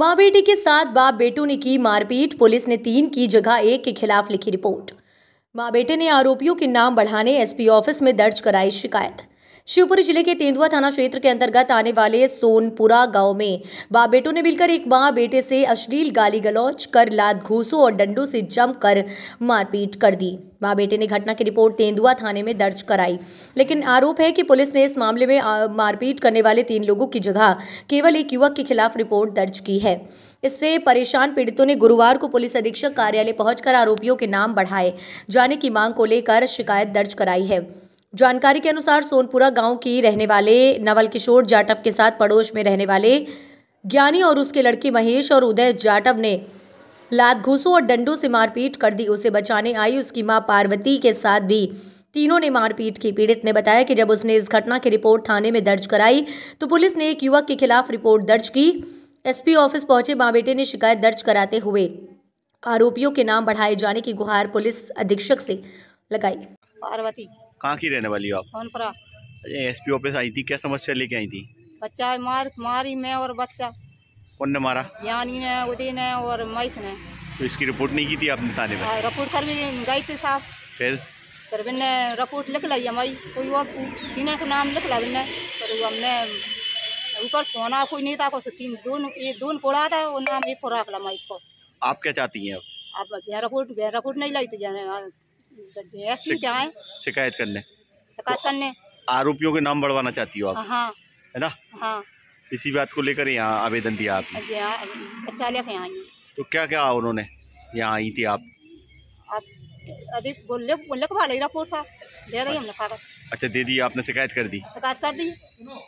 मां बेटी के साथ बाप बेटों ने की मारपीट पुलिस ने तीन की जगह एक के खिलाफ लिखी रिपोर्ट मां बेटे ने आरोपियों के नाम बढ़ाने एसपी ऑफिस में दर्ज कराई शिकायत शिवपुरी जिले के तेंदुआ थाना क्षेत्र के अंतर्गत आने वाले सोनपुरा गांव में बाप बेटों ने मिलकर एक मां बेटे से अश्लील गाली गलौच कर लात घूसों और डंडों से जमकर मारपीट कर दी मां बेटे ने घटना की रिपोर्ट तेंदुआ थाने में दर्ज कराई लेकिन आरोप है कि पुलिस ने इस मामले में मारपीट करने वाले तीन लोगों की जगह केवल एक युवक के खिलाफ रिपोर्ट दर्ज की है इससे परेशान पीड़ितों ने गुरुवार को पुलिस अधीक्षक कार्यालय पहुंचकर आरोपियों के नाम बढ़ाए जाने की मांग को लेकर शिकायत दर्ज कराई है जानकारी के अनुसार सोनपुरा गांव की रहने वाले नवल किशोर जाटव के साथ पड़ोस में रहने वाले ज्ञानी और उसके लड़की महेश और उदय जाटव ने लात घूसों और डंडों से मारपीट कर दी उसे बचाने आई उसकी मां पार्वती के साथ भी तीनों ने मारपीट की पीड़ित ने बताया कि जब उसने इस घटना की रिपोर्ट थाने में दर्ज कराई तो पुलिस ने एक युवक के खिलाफ रिपोर्ट दर्ज की एसपी ऑफिस पहुंचे मां बेटे ने शिकायत दर्ज कराते हुए आरोपियों के नाम बढ़ाए जाने की गुहार पुलिस अधीक्षक से लगाई पार्वती कहाँ की रहने वाली हो आप सोनपुरा एस पी ऑफिस आई थी क्या समस्या लेके आई थी बच्चा मार मारी मैं और बच्चा कौन ने मारा यानी ने उदी ने और मई ने तो इसकी रिपोर्ट नहीं की थी आपने थाने में रिपोर्ट हाँ, कर भी गई थी साहब फिर फिर मैंने रिपोर्ट लिख लाई हमारी कोई और तीनों का नाम लिख ला मैंने पर हमने ऊपर सोना कोई नहीं था कुछ तीन दून ये दून कोड़ा था वो नाम एक को रख ला मई इसको आप क्या चाहती हैं अब अब रिपोर्ट रिपोर्ट नहीं लाई थी जाए शिकायत करने शिकायत करने तो आरोपियों के नाम बढ़वाना चाहती हो आप हाँ। है ना हाँ। इसी बात को लेकर यहाँ आवेदन दिया आपने तो क्या क्या उन्होंने यहाँ आई थी आप अभी बोले बोले रहा दे रही अच्छा। हमने अच्छा दे दी आपने शिकायत कर दी शिकायत कर दी